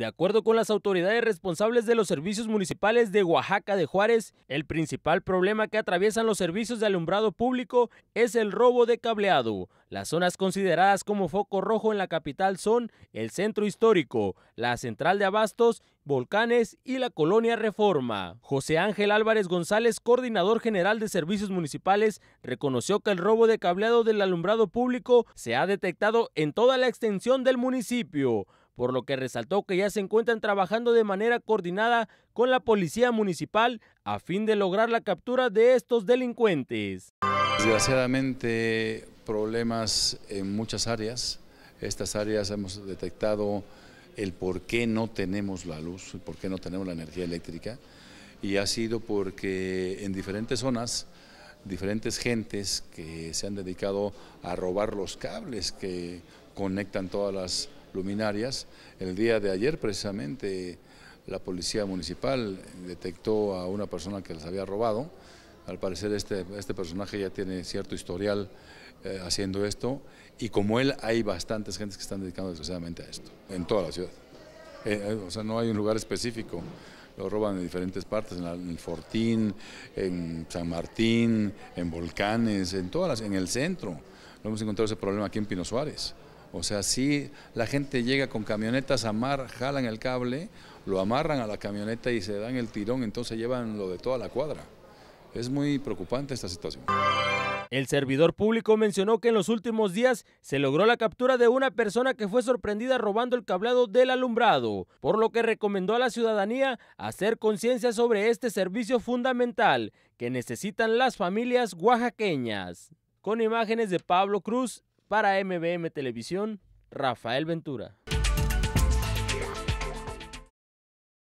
De acuerdo con las autoridades responsables de los servicios municipales de Oaxaca de Juárez, el principal problema que atraviesan los servicios de alumbrado público es el robo de cableado. Las zonas consideradas como foco rojo en la capital son el centro histórico, la central de abastos, volcanes y la colonia Reforma. José Ángel Álvarez González, coordinador general de servicios municipales, reconoció que el robo de cableado del alumbrado público se ha detectado en toda la extensión del municipio por lo que resaltó que ya se encuentran trabajando de manera coordinada con la policía municipal a fin de lograr la captura de estos delincuentes. Desgraciadamente problemas en muchas áreas, estas áreas hemos detectado el por qué no tenemos la luz, el por qué no tenemos la energía eléctrica y ha sido porque en diferentes zonas diferentes gentes que se han dedicado a robar los cables que conectan todas las luminarias. El día de ayer precisamente la policía municipal detectó a una persona que las había robado. Al parecer este, este personaje ya tiene cierto historial eh, haciendo esto y como él hay bastantes gentes que están dedicando desgraciadamente a esto, en toda la ciudad. Eh, eh, o sea, no hay un lugar específico lo roban en diferentes partes, en, el Fortín, en San Martín, en Volcanes, en todas las, en el centro. Lo hemos encontrado ese problema aquí en Pino Suárez. O sea, si la gente llega con camionetas a mar, jalan el cable, lo amarran a la camioneta y se dan el tirón, entonces llevan lo de toda la cuadra. Es muy preocupante esta situación. El servidor público mencionó que en los últimos días se logró la captura de una persona que fue sorprendida robando el cableado del alumbrado, por lo que recomendó a la ciudadanía hacer conciencia sobre este servicio fundamental que necesitan las familias oaxaqueñas. Con imágenes de Pablo Cruz, para MBM Televisión, Rafael Ventura.